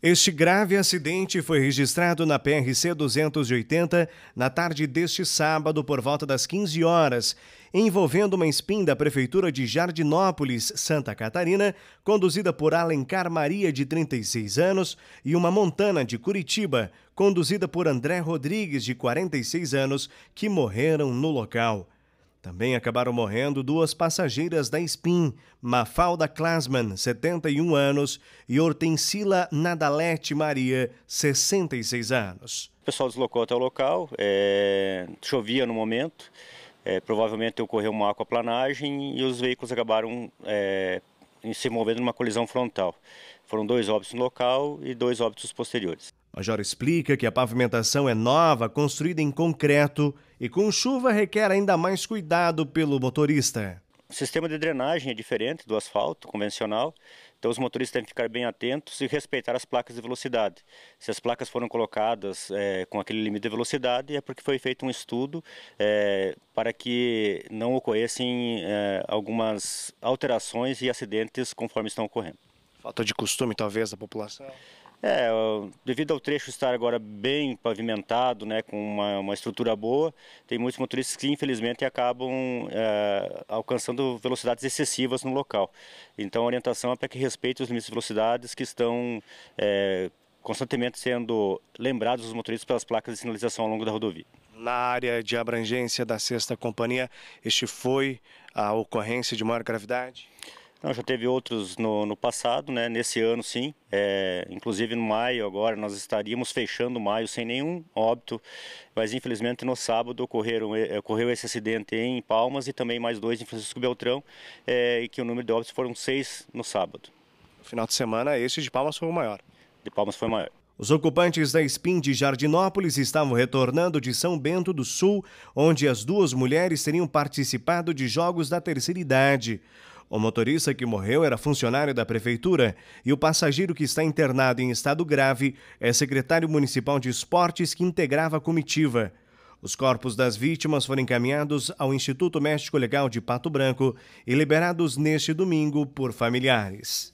Este grave acidente foi registrado na PRC 280 na tarde deste sábado por volta das 15 horas, envolvendo uma espinha da prefeitura de Jardinópolis, Santa Catarina, conduzida por Alencar Maria de 36 anos, e uma montana de Curitiba, conduzida por André Rodrigues de 46 anos, que morreram no local. Também acabaram morrendo duas passageiras da SPIN, Mafalda Klasman, 71 anos, e Hortensila Nadalete Maria, 66 anos. O pessoal deslocou até o local, é... chovia no momento, é... provavelmente ocorreu uma aquaplanagem e os veículos acabaram é... se movendo numa colisão frontal. Foram dois óbitos no local e dois óbitos posteriores. Major explica que a pavimentação é nova, construída em concreto e com chuva requer ainda mais cuidado pelo motorista. O sistema de drenagem é diferente do asfalto convencional, então os motoristas têm que ficar bem atentos e respeitar as placas de velocidade. Se as placas foram colocadas é, com aquele limite de velocidade, é porque foi feito um estudo é, para que não ocorressem é, algumas alterações e acidentes conforme estão ocorrendo. Falta de costume, talvez, da população? É, devido ao trecho estar agora bem pavimentado, né, com uma, uma estrutura boa, tem muitos motoristas que infelizmente acabam é, alcançando velocidades excessivas no local. Então a orientação é para que respeite os limites de velocidades que estão é, constantemente sendo lembrados os motoristas pelas placas de sinalização ao longo da rodovia. Na área de abrangência da sexta companhia, este foi a ocorrência de maior gravidade? Não, já teve outros no, no passado, né? Nesse ano sim. É, inclusive no maio agora nós estaríamos fechando maio sem nenhum óbito, mas infelizmente no sábado ocorreram, ocorreu esse acidente em Palmas e também mais dois em Francisco Beltrão, é, e que o número de óbitos foram seis no sábado. No final de semana esse de Palmas foi o maior. De Palmas foi o maior. Os ocupantes da SPIN de Jardinópolis estavam retornando de São Bento do Sul, onde as duas mulheres teriam participado de jogos da terceira idade. O motorista que morreu era funcionário da prefeitura e o passageiro que está internado em estado grave é secretário municipal de esportes que integrava a comitiva. Os corpos das vítimas foram encaminhados ao Instituto Médico Legal de Pato Branco e liberados neste domingo por familiares.